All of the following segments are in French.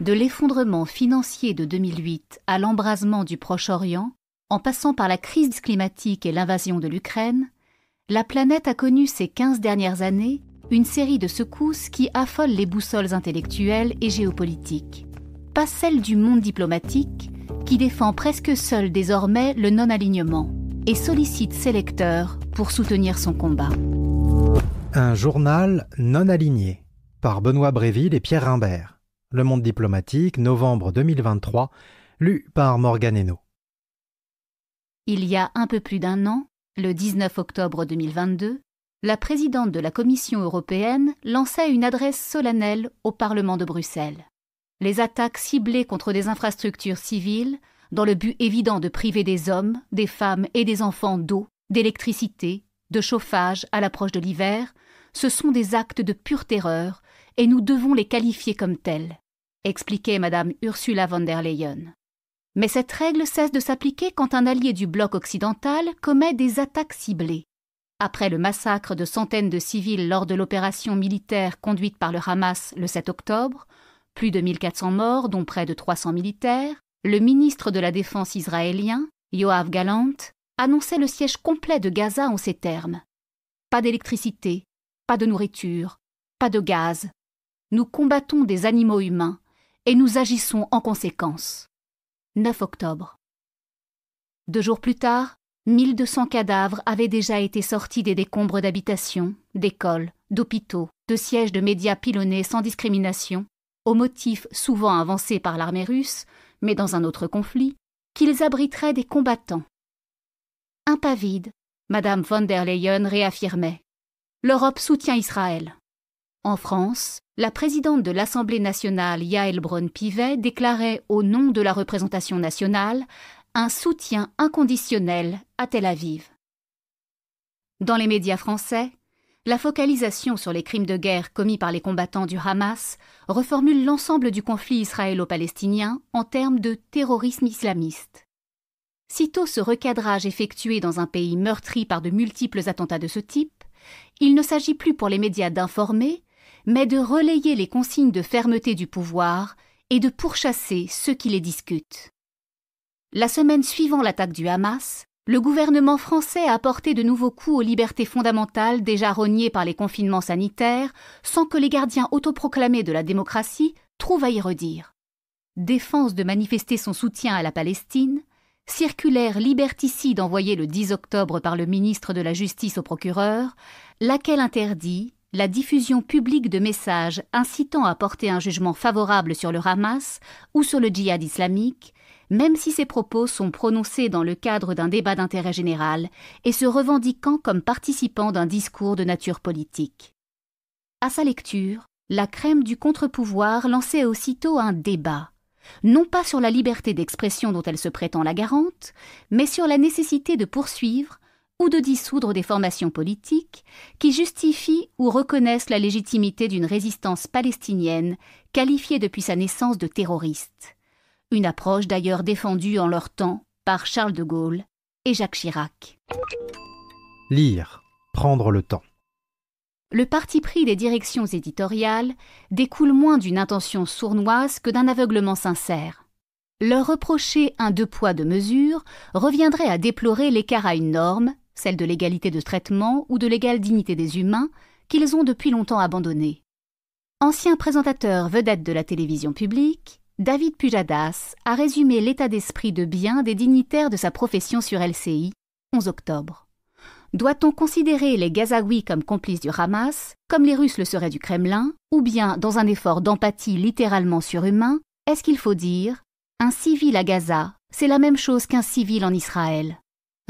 De l'effondrement financier de 2008 à l'embrasement du Proche-Orient, en passant par la crise climatique et l'invasion de l'Ukraine, la planète a connu ces 15 dernières années une série de secousses qui affolent les boussoles intellectuelles et géopolitiques. Pas celle du monde diplomatique, qui défend presque seul désormais le non-alignement et sollicite ses lecteurs pour soutenir son combat. Un journal non aligné par Benoît Bréville et Pierre Rimbert. Le Monde diplomatique, novembre 2023, lu par Morgan Il y a un peu plus d'un an, le 19 octobre 2022, la présidente de la Commission européenne lançait une adresse solennelle au Parlement de Bruxelles. Les attaques ciblées contre des infrastructures civiles, dans le but évident de priver des hommes, des femmes et des enfants d'eau, d'électricité, de chauffage à l'approche de l'hiver, ce sont des actes de pure terreur, et nous devons les qualifier comme tels expliquait Madame Ursula von der Leyen. Mais cette règle cesse de s'appliquer quand un allié du bloc occidental commet des attaques ciblées. Après le massacre de centaines de civils lors de l'opération militaire conduite par le Hamas le 7 octobre, plus de 1400 morts, dont près de 300 militaires, le ministre de la Défense israélien, Yoav Galant, annonçait le siège complet de Gaza en ces termes. Pas d'électricité, pas de nourriture, pas de gaz. Nous combattons des animaux humains, et nous agissons en conséquence. 9 octobre. Deux jours plus tard, 1200 cadavres avaient déjà été sortis des décombres d'habitations, d'écoles, d'hôpitaux, de sièges de médias pilonnés sans discrimination, au motif souvent avancé par l'armée russe, mais dans un autre conflit, qu'ils abriteraient des combattants. Un vide, Madame von der Leyen réaffirmait L'Europe soutient Israël. En France, la présidente de l'Assemblée nationale Yael Braun-Pivet déclarait au nom de la représentation nationale un soutien inconditionnel à Tel Aviv. Dans les médias français, la focalisation sur les crimes de guerre commis par les combattants du Hamas reformule l'ensemble du conflit israélo-palestinien en termes de terrorisme islamiste. Sitôt ce recadrage effectué dans un pays meurtri par de multiples attentats de ce type, il ne s'agit plus pour les médias d'informer, mais de relayer les consignes de fermeté du pouvoir et de pourchasser ceux qui les discutent. La semaine suivant l'attaque du Hamas, le gouvernement français a apporté de nouveaux coups aux libertés fondamentales déjà rognées par les confinements sanitaires, sans que les gardiens autoproclamés de la démocratie trouvent à y redire. Défense de manifester son soutien à la Palestine, circulaire liberticide envoyée le 10 octobre par le ministre de la Justice au procureur, laquelle interdit la diffusion publique de messages incitant à porter un jugement favorable sur le Hamas ou sur le djihad islamique, même si ces propos sont prononcés dans le cadre d'un débat d'intérêt général et se revendiquant comme participant d'un discours de nature politique. À sa lecture, la crème du contre-pouvoir lançait aussitôt un débat, non pas sur la liberté d'expression dont elle se prétend la garante, mais sur la nécessité de poursuivre, ou de dissoudre des formations politiques qui justifient ou reconnaissent la légitimité d'une résistance palestinienne qualifiée depuis sa naissance de terroriste. Une approche d'ailleurs défendue en leur temps par Charles de Gaulle et Jacques Chirac. Lire, prendre le temps. Le parti pris des directions éditoriales découle moins d'une intention sournoise que d'un aveuglement sincère. Leur reprocher un deux poids deux mesures reviendrait à déplorer l'écart à une norme celle de l'égalité de traitement ou de l'égale dignité des humains, qu'ils ont depuis longtemps abandonnée. Ancien présentateur vedette de la télévision publique, David Pujadas a résumé l'état d'esprit de bien des dignitaires de sa profession sur LCI, 11 octobre. Doit-on considérer les Gazaouis comme complices du Hamas, comme les Russes le seraient du Kremlin, ou bien, dans un effort d'empathie littéralement surhumain, est-ce qu'il faut dire un civil à Gaza, c'est la même chose qu'un civil en Israël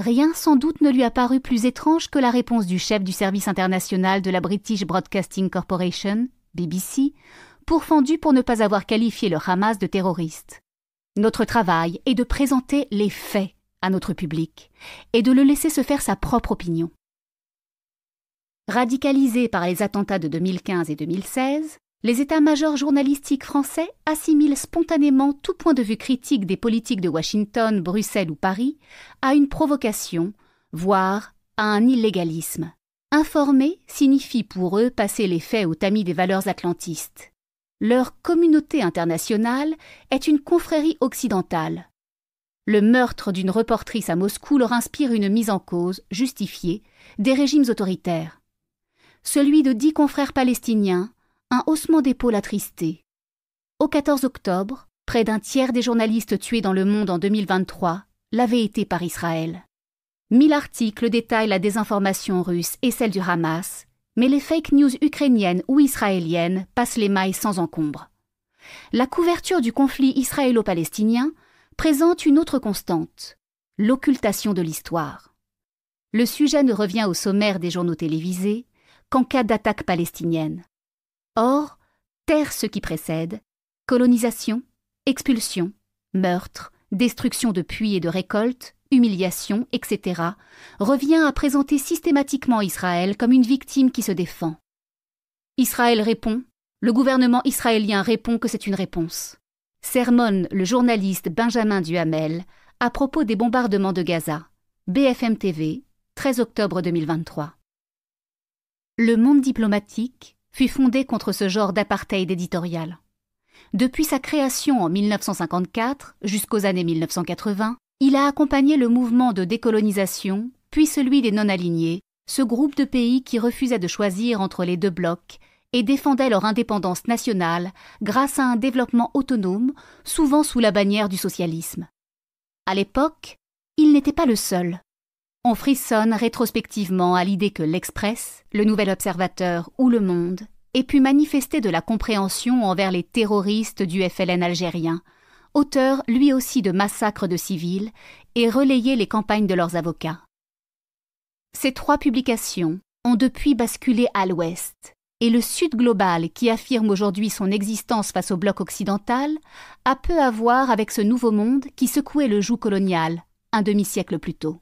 Rien sans doute ne lui a paru plus étrange que la réponse du chef du service international de la British Broadcasting Corporation, BBC, pourfendu pour ne pas avoir qualifié le Hamas de terroriste. Notre travail est de présenter les faits à notre public et de le laisser se faire sa propre opinion. Radicalisé par les attentats de 2015 et 2016, les états-majors journalistiques français assimilent spontanément tout point de vue critique des politiques de Washington, Bruxelles ou Paris à une provocation, voire à un illégalisme. Informer signifie pour eux passer les faits au tamis des valeurs atlantistes. Leur communauté internationale est une confrérie occidentale. Le meurtre d'une reportrice à Moscou leur inspire une mise en cause, justifiée, des régimes autoritaires. Celui de dix confrères palestiniens, un haussement d'épaule attristé. Au 14 octobre, près d'un tiers des journalistes tués dans le monde en 2023 l'avaient été par Israël. Mille articles détaillent la désinformation russe et celle du Hamas, mais les fake news ukrainiennes ou israéliennes passent les mailles sans encombre. La couverture du conflit israélo-palestinien présente une autre constante, l'occultation de l'histoire. Le sujet ne revient au sommaire des journaux télévisés qu'en cas d'attaque palestinienne. Or, terre ce qui précède, colonisation, expulsion, meurtre, destruction de puits et de récoltes, humiliation, etc., revient à présenter systématiquement Israël comme une victime qui se défend. Israël répond, le gouvernement israélien répond que c'est une réponse. Sermonne le journaliste Benjamin Duhamel à propos des bombardements de Gaza. BFM TV, 13 octobre 2023. Le monde diplomatique, fut fondé contre ce genre d'apartheid éditorial. Depuis sa création en 1954 jusqu'aux années 1980, il a accompagné le mouvement de décolonisation, puis celui des non-alignés, ce groupe de pays qui refusaient de choisir entre les deux blocs et défendaient leur indépendance nationale grâce à un développement autonome, souvent sous la bannière du socialisme. À l'époque, il n'était pas le seul on frissonne rétrospectivement à l'idée que l'Express, le Nouvel Observateur ou le Monde aient pu manifester de la compréhension envers les terroristes du FLN algérien, auteur lui aussi de massacres de civils, et relayer les campagnes de leurs avocats. Ces trois publications ont depuis basculé à l'ouest, et le Sud global, qui affirme aujourd'hui son existence face au bloc occidental, a peu à voir avec ce nouveau monde qui secouait le joug colonial un demi-siècle plus tôt.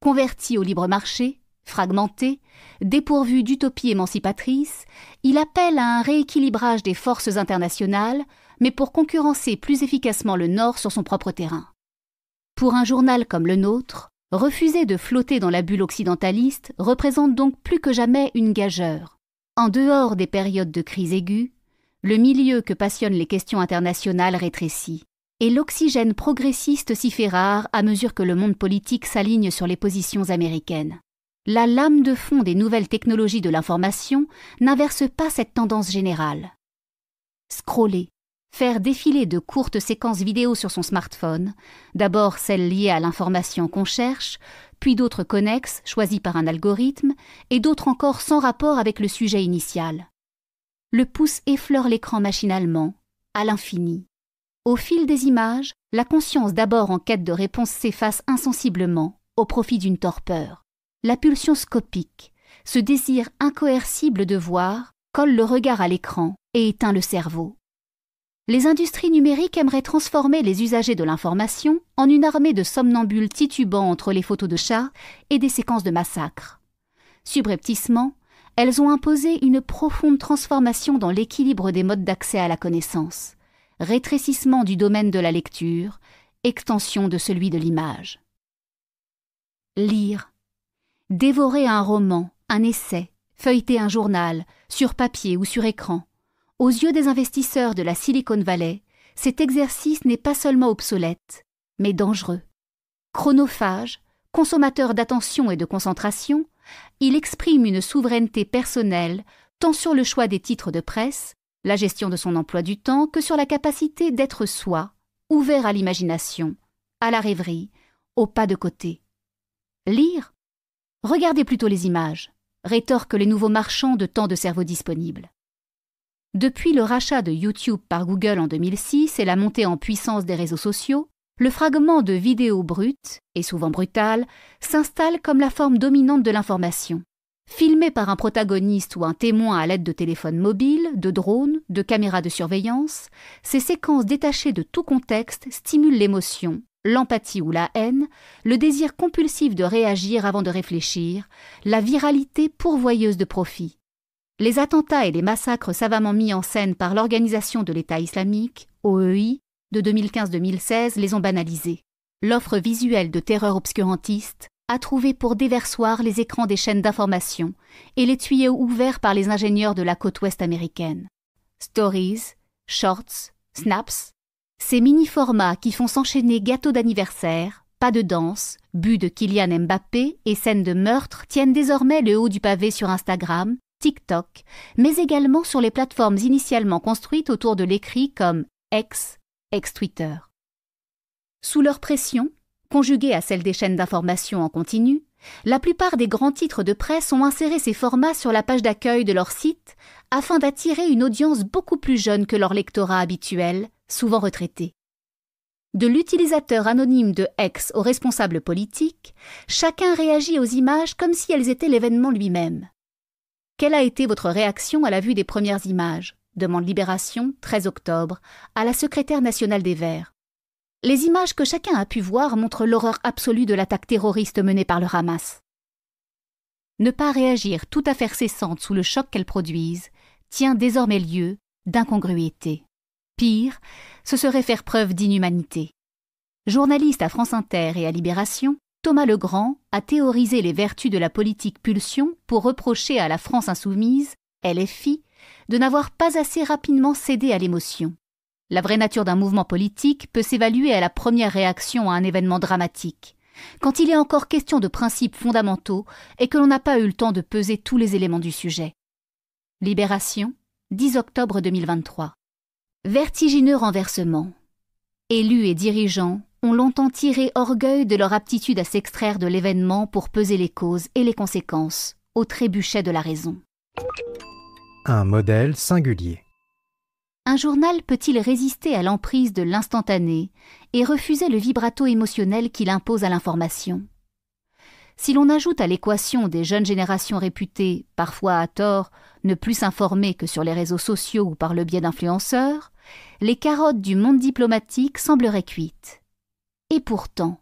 Converti au libre marché, fragmenté, dépourvu d'utopie émancipatrice, il appelle à un rééquilibrage des forces internationales, mais pour concurrencer plus efficacement le Nord sur son propre terrain. Pour un journal comme le nôtre, refuser de flotter dans la bulle occidentaliste représente donc plus que jamais une gageure. En dehors des périodes de crise aiguë, le milieu que passionnent les questions internationales rétrécit et l'oxygène progressiste s'y fait rare à mesure que le monde politique s'aligne sur les positions américaines. La lame de fond des nouvelles technologies de l'information n'inverse pas cette tendance générale. Scroller, faire défiler de courtes séquences vidéo sur son smartphone, d'abord celles liées à l'information qu'on cherche, puis d'autres connexes choisies par un algorithme, et d'autres encore sans rapport avec le sujet initial. Le pouce effleure l'écran machinalement, à l'infini. Au fil des images, la conscience d'abord en quête de réponse s'efface insensiblement, au profit d'une torpeur. La pulsion scopique, ce désir incoercible de voir, colle le regard à l'écran et éteint le cerveau. Les industries numériques aimeraient transformer les usagers de l'information en une armée de somnambules titubants entre les photos de chats et des séquences de massacres. Subrepticement, elles ont imposé une profonde transformation dans l'équilibre des modes d'accès à la connaissance rétrécissement du domaine de la lecture, extension de celui de l'image. Lire. Dévorer un roman, un essai, feuilleter un journal, sur papier ou sur écran. Aux yeux des investisseurs de la Silicon Valley, cet exercice n'est pas seulement obsolète, mais dangereux. Chronophage, consommateur d'attention et de concentration, il exprime une souveraineté personnelle tant sur le choix des titres de presse la gestion de son emploi du temps que sur la capacité d'être soi, ouvert à l'imagination, à la rêverie, au pas de côté. Lire Regardez plutôt les images, rétorquent les nouveaux marchands de temps de cerveau disponibles. Depuis le rachat de YouTube par Google en 2006 et la montée en puissance des réseaux sociaux, le fragment de vidéo brute, et souvent brutale, s'installe comme la forme dominante de l'information, Filmées par un protagoniste ou un témoin à l'aide de téléphones mobiles, de drones, de caméras de surveillance, ces séquences détachées de tout contexte stimulent l'émotion, l'empathie ou la haine, le désir compulsif de réagir avant de réfléchir, la viralité pourvoyeuse de profit. Les attentats et les massacres savamment mis en scène par l'organisation de l'État islamique, OEI, de 2015-2016 les ont banalisés. L'offre visuelle de terreur obscurantiste a trouvé pour déversoir les écrans des chaînes d'information et les tuyaux ouverts par les ingénieurs de la côte ouest américaine. Stories, shorts, snaps, ces mini-formats qui font s'enchaîner gâteaux d'anniversaire, pas de danse, but de Kylian Mbappé et scènes de meurtre tiennent désormais le haut du pavé sur Instagram, TikTok, mais également sur les plateformes initialement construites autour de l'écrit comme ex ex-Twitter. Sous leur pression, Conjuguée à celle des chaînes d'information en continu, la plupart des grands titres de presse ont inséré ces formats sur la page d'accueil de leur site afin d'attirer une audience beaucoup plus jeune que leur lectorat habituel, souvent retraité. De l'utilisateur anonyme de X au responsable politique, chacun réagit aux images comme si elles étaient l'événement lui-même. Quelle a été votre réaction à la vue des premières images demande Libération, 13 octobre, à la secrétaire nationale des Verts. Les images que chacun a pu voir montrent l'horreur absolue de l'attaque terroriste menée par le Hamas. Ne pas réagir tout à fait cessante sous le choc qu'elles produisent tient désormais lieu d'incongruité. Pire, ce serait faire preuve d'inhumanité. Journaliste à France Inter et à Libération, Thomas Legrand a théorisé les vertus de la politique pulsion pour reprocher à la France insoumise, LFI, de n'avoir pas assez rapidement cédé à l'émotion. La vraie nature d'un mouvement politique peut s'évaluer à la première réaction à un événement dramatique, quand il est encore question de principes fondamentaux et que l'on n'a pas eu le temps de peser tous les éléments du sujet. Libération, 10 octobre 2023. Vertigineux renversement. Élus et dirigeants ont longtemps tiré orgueil de leur aptitude à s'extraire de l'événement pour peser les causes et les conséquences, au trébuchet de la raison. Un modèle singulier un journal peut-il résister à l'emprise de l'instantané et refuser le vibrato émotionnel qu'il impose à l'information Si l'on ajoute à l'équation des jeunes générations réputées, parfois à tort, ne plus s'informer que sur les réseaux sociaux ou par le biais d'influenceurs, les carottes du monde diplomatique sembleraient cuites. Et pourtant,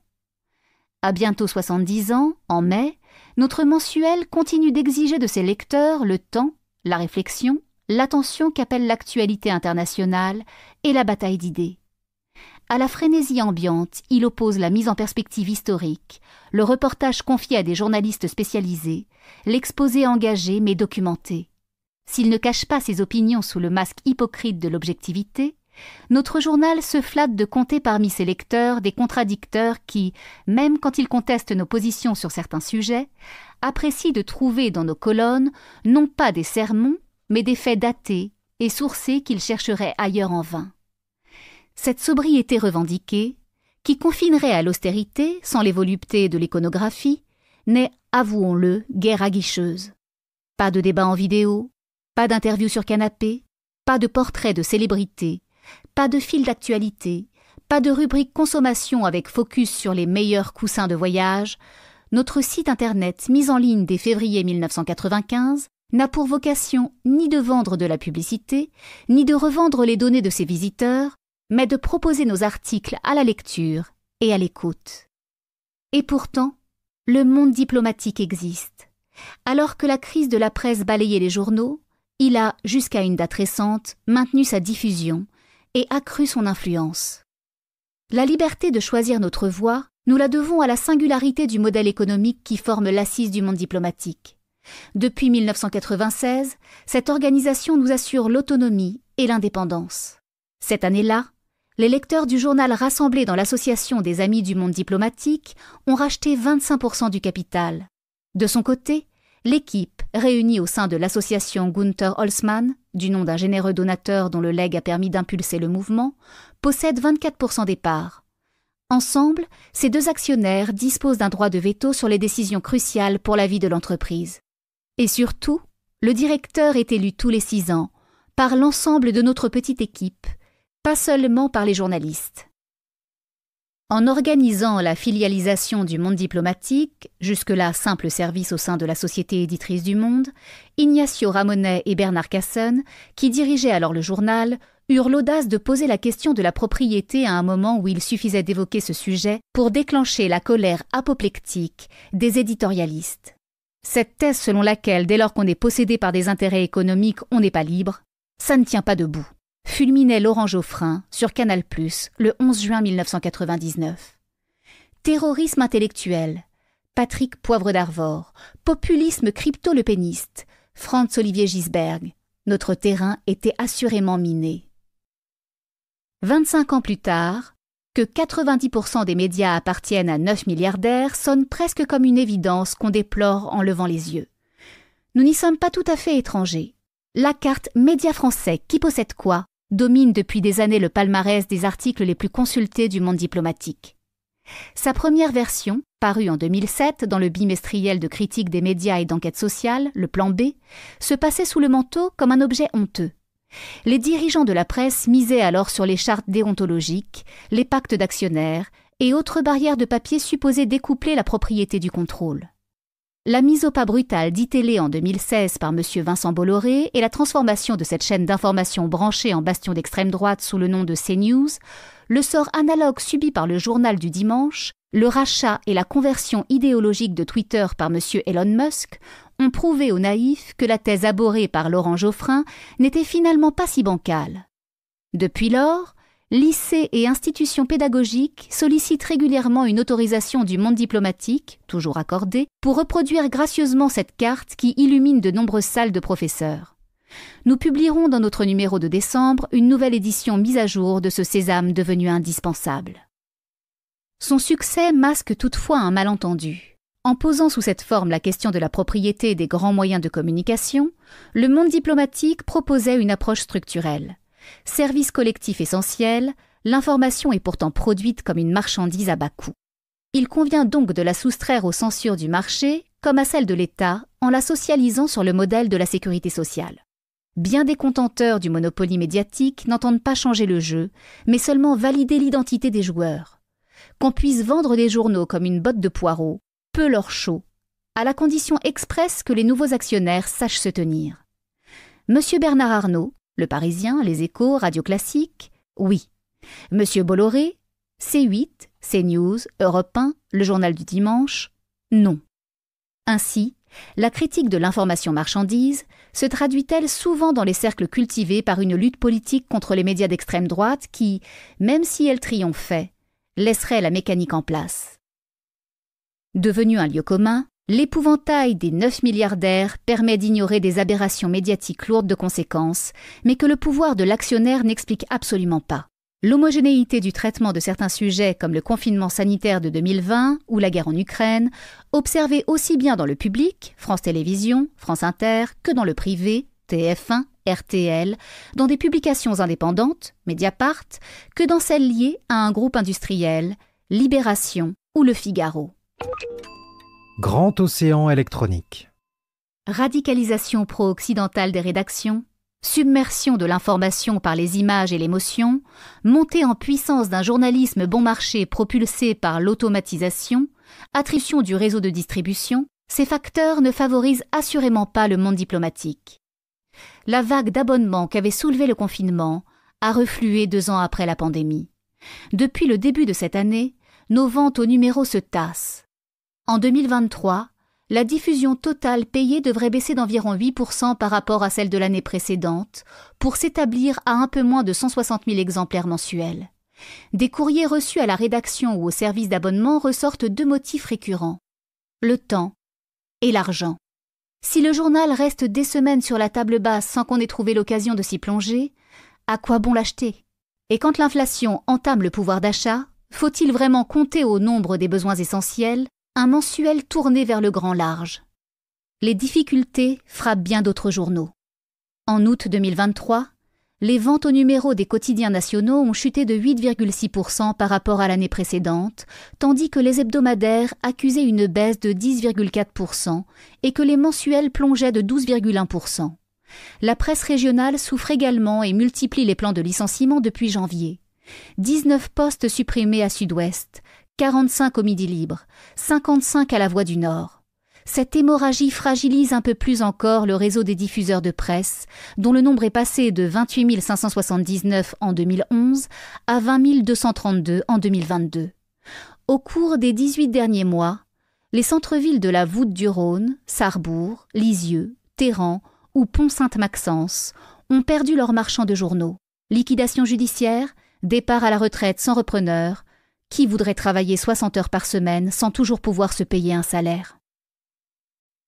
à bientôt 70 ans, en mai, notre mensuel continue d'exiger de ses lecteurs le temps, la réflexion l'attention qu'appelle l'actualité internationale et la bataille d'idées. À la frénésie ambiante, il oppose la mise en perspective historique, le reportage confié à des journalistes spécialisés, l'exposé engagé mais documenté. S'il ne cache pas ses opinions sous le masque hypocrite de l'objectivité, notre journal se flatte de compter parmi ses lecteurs des contradicteurs qui, même quand ils contestent nos positions sur certains sujets, apprécient de trouver dans nos colonnes non pas des sermons, mais des faits datés et sourcés qu'il chercherait ailleurs en vain. Cette sobriété revendiquée, qui confinerait à l'austérité sans les voluptés de l'iconographie, n'est, avouons-le, guère aguicheuse. Pas de débat en vidéo, pas d'interview sur canapé, pas de portrait de célébrité, pas de fil d'actualité, pas de rubrique consommation avec focus sur les meilleurs coussins de voyage, notre site internet mis en ligne dès février 1995 n'a pour vocation ni de vendre de la publicité, ni de revendre les données de ses visiteurs, mais de proposer nos articles à la lecture et à l'écoute. Et pourtant, le monde diplomatique existe. Alors que la crise de la presse balayait les journaux, il a, jusqu'à une date récente, maintenu sa diffusion et accru son influence. La liberté de choisir notre voie, nous la devons à la singularité du modèle économique qui forme l'assise du monde diplomatique. Depuis 1996, cette organisation nous assure l'autonomie et l'indépendance. Cette année-là, les lecteurs du journal rassemblés dans l'Association des Amis du Monde Diplomatique ont racheté 25% du capital. De son côté, l'équipe, réunie au sein de l'association Gunther Holzmann, du nom d'un généreux donateur dont le LEG a permis d'impulser le mouvement, possède 24% des parts. Ensemble, ces deux actionnaires disposent d'un droit de veto sur les décisions cruciales pour la vie de l'entreprise. Et surtout, le directeur est élu tous les six ans, par l'ensemble de notre petite équipe, pas seulement par les journalistes. En organisant la filialisation du monde diplomatique, jusque-là simple service au sein de la Société éditrice du monde, Ignacio Ramonet et Bernard Casson, qui dirigeaient alors le journal, eurent l'audace de poser la question de la propriété à un moment où il suffisait d'évoquer ce sujet pour déclencher la colère apoplectique des éditorialistes. Cette thèse selon laquelle dès lors qu'on est possédé par des intérêts économiques, on n'est pas libre, ça ne tient pas debout. Fulminait Laurent Geoffrin sur Canal+ le 11 juin 1999. Terrorisme intellectuel. Patrick Poivre d'Arvor, populisme crypto-lepéniste, Franz Olivier Gisberg. Notre terrain était assurément miné. 25 ans plus tard, que 90% des médias appartiennent à 9 milliardaires sonne presque comme une évidence qu'on déplore en levant les yeux. Nous n'y sommes pas tout à fait étrangers. La carte Média français qui possède quoi domine depuis des années le palmarès des articles les plus consultés du monde diplomatique. Sa première version, parue en 2007 dans le bimestriel de critique des médias et d'enquête sociale, le plan B, se passait sous le manteau comme un objet honteux. Les dirigeants de la presse misaient alors sur les chartes déontologiques, les pactes d'actionnaires et autres barrières de papier supposées découpler la propriété du contrôle. La mise au pas brutale d'ITélé e en 2016 par M. Vincent Bolloré et la transformation de cette chaîne d'information branchée en bastion d'extrême droite sous le nom de CNews, le sort analogue subi par le journal du dimanche, le rachat et la conversion idéologique de Twitter par M. Elon Musk ont prouvé aux naïfs que la thèse abhorrée par Laurent Geoffrin n'était finalement pas si bancale. Depuis lors, lycées et institutions pédagogiques sollicitent régulièrement une autorisation du monde diplomatique, toujours accordée, pour reproduire gracieusement cette carte qui illumine de nombreuses salles de professeurs. Nous publierons dans notre numéro de décembre une nouvelle édition mise à jour de ce sésame devenu indispensable. Son succès masque toutefois un malentendu. En posant sous cette forme la question de la propriété des grands moyens de communication, le monde diplomatique proposait une approche structurelle. Service collectif essentiel, l'information est pourtant produite comme une marchandise à bas coût. Il convient donc de la soustraire aux censures du marché comme à celle de l'État en la socialisant sur le modèle de la sécurité sociale. Bien des contenteurs du monopole médiatique n'entendent pas changer le jeu, mais seulement valider l'identité des joueurs. Qu'on puisse vendre des journaux comme une botte de poireaux, peu leur chaud, à la condition expresse que les nouveaux actionnaires sachent se tenir. Monsieur Bernard Arnault, Le Parisien, Les Échos, Radio Classique, oui. Monsieur Bolloré, C8, CNews, Europe 1, Le Journal du Dimanche, non. Ainsi, la critique de l'information marchandise se traduit-elle souvent dans les cercles cultivés par une lutte politique contre les médias d'extrême droite qui, même si elle triomphait, laisserait la mécanique en place Devenu un lieu commun, l'épouvantail des 9 milliardaires permet d'ignorer des aberrations médiatiques lourdes de conséquences, mais que le pouvoir de l'actionnaire n'explique absolument pas. L'homogénéité du traitement de certains sujets comme le confinement sanitaire de 2020 ou la guerre en Ukraine, observée aussi bien dans le public, France Télévisions, France Inter, que dans le privé, TF1, RTL, dans des publications indépendantes, Mediapart, que dans celles liées à un groupe industriel, Libération ou Le Figaro. Grand océan électronique. Radicalisation pro-occidentale des rédactions, submersion de l'information par les images et l'émotion, montée en puissance d'un journalisme bon marché propulsé par l'automatisation, attrition du réseau de distribution, ces facteurs ne favorisent assurément pas le monde diplomatique. La vague d'abonnements qu'avait soulevé le confinement a reflué deux ans après la pandémie. Depuis le début de cette année, nos ventes au numéro se tassent. En 2023, la diffusion totale payée devrait baisser d'environ 8% par rapport à celle de l'année précédente, pour s'établir à un peu moins de 160 000 exemplaires mensuels. Des courriers reçus à la rédaction ou au service d'abonnement ressortent deux motifs récurrents le temps et l'argent. Si le journal reste des semaines sur la table basse sans qu'on ait trouvé l'occasion de s'y plonger, à quoi bon l'acheter Et quand l'inflation entame le pouvoir d'achat, faut-il vraiment compter au nombre des besoins essentiels un mensuel tourné vers le grand large. Les difficultés frappent bien d'autres journaux. En août 2023, les ventes au numéro des quotidiens nationaux ont chuté de 8,6% par rapport à l'année précédente, tandis que les hebdomadaires accusaient une baisse de 10,4% et que les mensuels plongeaient de 12,1%. La presse régionale souffre également et multiplie les plans de licenciement depuis janvier. 19 postes supprimés à Sud-Ouest, 45 au Midi Libre, 55 à la Voix du Nord. Cette hémorragie fragilise un peu plus encore le réseau des diffuseurs de presse, dont le nombre est passé de 28 579 en 2011 à 20 232 en 2022. Au cours des 18 derniers mois, les centres-villes de la Voûte du Rhône, Sarrebourg, Lisieux, Téhéran ou Pont-Sainte-Maxence ont perdu leurs marchands de journaux. Liquidation judiciaire, départ à la retraite sans repreneur, qui voudrait travailler 60 heures par semaine sans toujours pouvoir se payer un salaire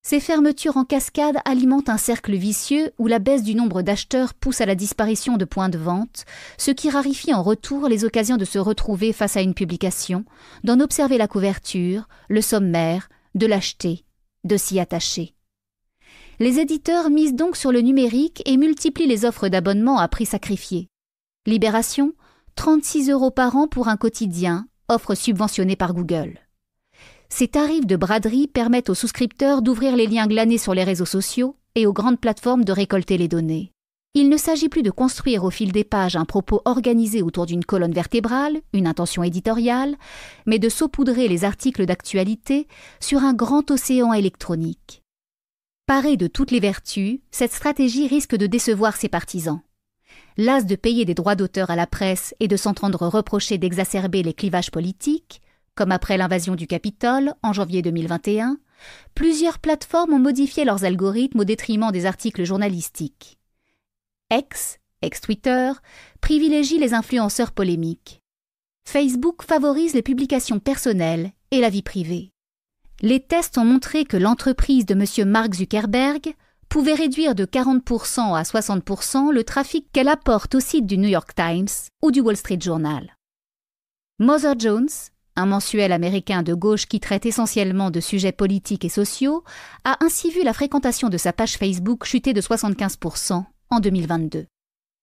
Ces fermetures en cascade alimentent un cercle vicieux où la baisse du nombre d'acheteurs pousse à la disparition de points de vente, ce qui rarifie en retour les occasions de se retrouver face à une publication, d'en observer la couverture, le sommaire, de l'acheter, de s'y attacher. Les éditeurs misent donc sur le numérique et multiplient les offres d'abonnement à prix sacrifié. Libération, 36 euros par an pour un quotidien, offre subventionnée par Google. Ces tarifs de braderie permettent aux souscripteurs d'ouvrir les liens glanés sur les réseaux sociaux et aux grandes plateformes de récolter les données. Il ne s'agit plus de construire au fil des pages un propos organisé autour d'une colonne vertébrale, une intention éditoriale, mais de saupoudrer les articles d'actualité sur un grand océan électronique. Parée de toutes les vertus, cette stratégie risque de décevoir ses partisans las de payer des droits d'auteur à la presse et de s'entendre reprocher d'exacerber les clivages politiques, comme après l'invasion du Capitole en janvier 2021, plusieurs plateformes ont modifié leurs algorithmes au détriment des articles journalistiques. X, ex-Twitter, privilégie les influenceurs polémiques. Facebook favorise les publications personnelles et la vie privée. Les tests ont montré que l'entreprise de M. Mark Zuckerberg pouvait réduire de 40% à 60% le trafic qu'elle apporte au site du New York Times ou du Wall Street Journal. Mother Jones, un mensuel américain de gauche qui traite essentiellement de sujets politiques et sociaux, a ainsi vu la fréquentation de sa page Facebook chuter de 75% en 2022.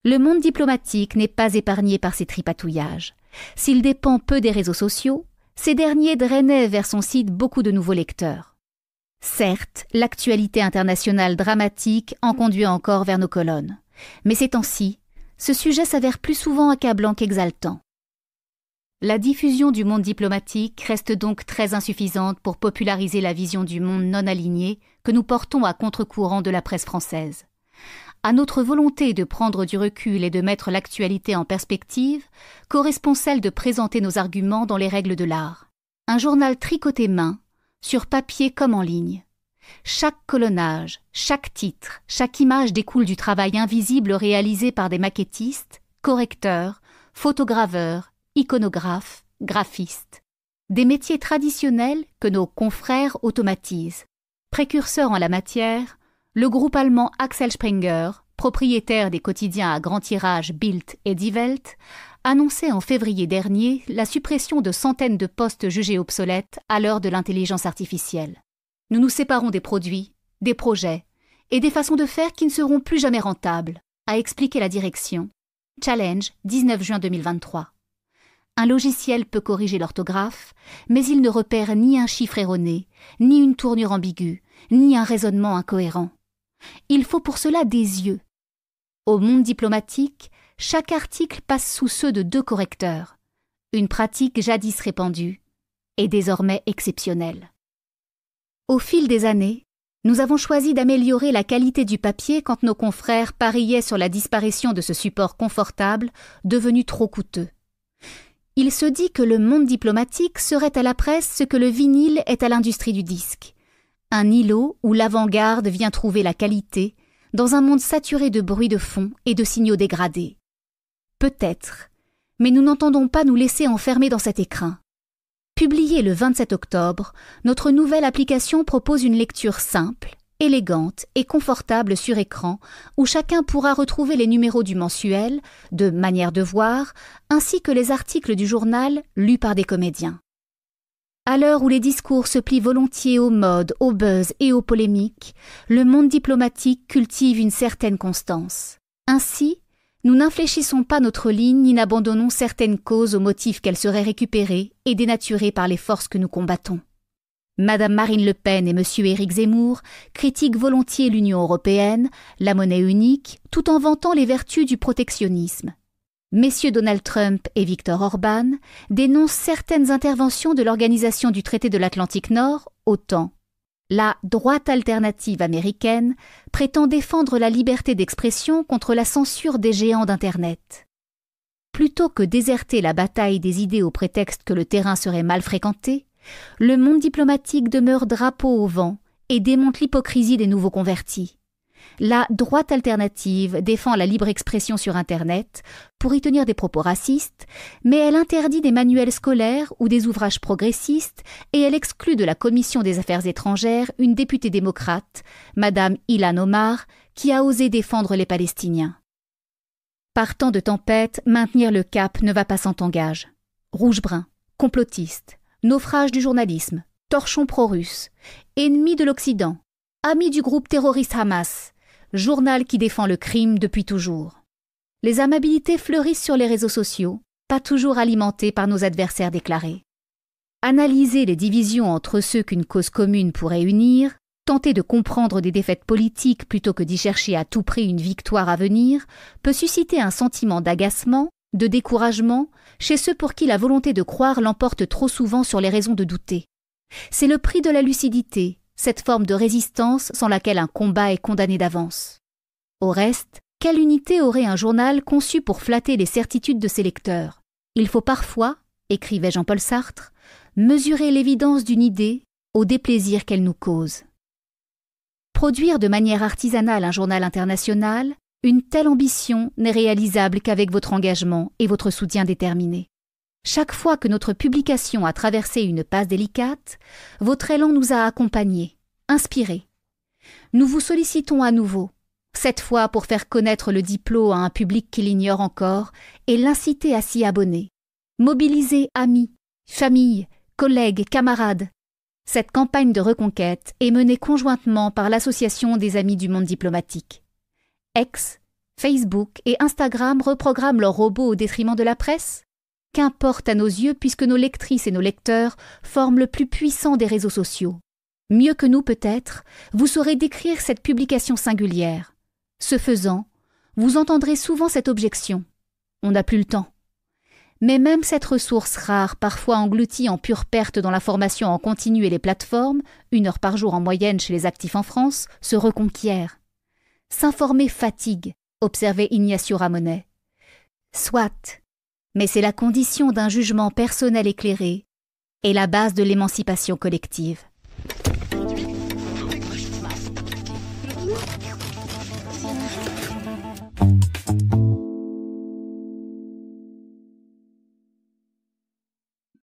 Le monde diplomatique n'est pas épargné par ces tripatouillages. S'il dépend peu des réseaux sociaux, ces derniers drainaient vers son site beaucoup de nouveaux lecteurs. Certes, l'actualité internationale dramatique en conduit encore vers nos colonnes. Mais ces temps-ci, ce sujet s'avère plus souvent accablant qu'exaltant. La diffusion du monde diplomatique reste donc très insuffisante pour populariser la vision du monde non aligné que nous portons à contre-courant de la presse française. À notre volonté de prendre du recul et de mettre l'actualité en perspective correspond celle de présenter nos arguments dans les règles de l'art. Un journal tricoté main sur papier comme en ligne. Chaque colonnage, chaque titre, chaque image découle du travail invisible réalisé par des maquettistes, correcteurs, photograveurs, iconographes, graphistes. Des métiers traditionnels que nos confrères automatisent. Précurseur en la matière, le groupe allemand Axel Springer, propriétaire des quotidiens à grand tirage Bild et Die Welt, annonçait en février dernier la suppression de centaines de postes jugés obsolètes à l'heure de l'intelligence artificielle. Nous nous séparons des produits, des projets et des façons de faire qui ne seront plus jamais rentables, a expliqué la direction. Challenge, 19 juin 2023. Un logiciel peut corriger l'orthographe, mais il ne repère ni un chiffre erroné, ni une tournure ambiguë, ni un raisonnement incohérent. Il faut pour cela des yeux. Au monde diplomatique, chaque article passe sous ceux de deux correcteurs, une pratique jadis répandue et désormais exceptionnelle. Au fil des années, nous avons choisi d'améliorer la qualité du papier quand nos confrères pariaient sur la disparition de ce support confortable devenu trop coûteux. Il se dit que le monde diplomatique serait à la presse ce que le vinyle est à l'industrie du disque, un îlot où l'avant-garde vient trouver la qualité, dans un monde saturé de bruits de fond et de signaux dégradés. Peut-être, mais nous n'entendons pas nous laisser enfermer dans cet écrin. Publié le 27 octobre, notre nouvelle application propose une lecture simple, élégante et confortable sur écran, où chacun pourra retrouver les numéros du mensuel, de manière de voir, ainsi que les articles du journal lus par des comédiens. À l'heure où les discours se plient volontiers aux modes, aux buzz et aux polémiques, le monde diplomatique cultive une certaine constance. Ainsi, nous n'infléchissons pas notre ligne ni n'abandonnons certaines causes au motif qu'elles seraient récupérées et dénaturées par les forces que nous combattons. Madame Marine Le Pen et Monsieur Éric Zemmour critiquent volontiers l'Union européenne, la monnaie unique, tout en vantant les vertus du protectionnisme. Messieurs Donald Trump et Viktor Orban dénoncent certaines interventions de l'Organisation du traité de l'Atlantique Nord, autant. La droite alternative américaine prétend défendre la liberté d'expression contre la censure des géants d'Internet. Plutôt que déserter la bataille des idées au prétexte que le terrain serait mal fréquenté, le monde diplomatique demeure drapeau au vent et démonte l'hypocrisie des nouveaux convertis la droite alternative défend la libre expression sur Internet pour y tenir des propos racistes, mais elle interdit des manuels scolaires ou des ouvrages progressistes et elle exclut de la Commission des Affaires étrangères une députée démocrate, Madame Ilan Omar, qui a osé défendre les Palestiniens. Par temps de tempête, maintenir le cap ne va pas sans engage. Rouge-brun, complotiste, naufrage du journalisme, torchon pro-russe, ennemi de l'Occident, ami du groupe terroriste Hamas, journal qui défend le crime depuis toujours. Les amabilités fleurissent sur les réseaux sociaux, pas toujours alimentées par nos adversaires déclarés. Analyser les divisions entre ceux qu'une cause commune pourrait unir, tenter de comprendre des défaites politiques plutôt que d'y chercher à tout prix une victoire à venir, peut susciter un sentiment d'agacement, de découragement, chez ceux pour qui la volonté de croire l'emporte trop souvent sur les raisons de douter. C'est le prix de la lucidité, cette forme de résistance sans laquelle un combat est condamné d'avance. Au reste, quelle unité aurait un journal conçu pour flatter les certitudes de ses lecteurs Il faut parfois, écrivait Jean-Paul Sartre, mesurer l'évidence d'une idée au déplaisir qu'elle nous cause. Produire de manière artisanale un journal international, une telle ambition n'est réalisable qu'avec votre engagement et votre soutien déterminé. Chaque fois que notre publication a traversé une passe délicate, votre élan nous a accompagnés, inspirés. Nous vous sollicitons à nouveau, cette fois pour faire connaître le diplôme à un public qui l'ignore encore et l'inciter à s'y abonner. Mobilisez amis, familles, collègues, camarades. Cette campagne de reconquête est menée conjointement par l'Association des Amis du Monde Diplomatique. Ex, Facebook et Instagram reprogramment leurs robots au détriment de la presse qu'importe à nos yeux puisque nos lectrices et nos lecteurs forment le plus puissant des réseaux sociaux. Mieux que nous peut-être, vous saurez décrire cette publication singulière. Ce faisant, vous entendrez souvent cette objection. On n'a plus le temps. Mais même cette ressource rare, parfois engloutie en pure perte dans la formation en continu et les plateformes, une heure par jour en moyenne chez les actifs en France, se reconquiert. S'informer fatigue, observait Ignacio Ramonet. Soit, mais c'est la condition d'un jugement personnel éclairé et la base de l'émancipation collective.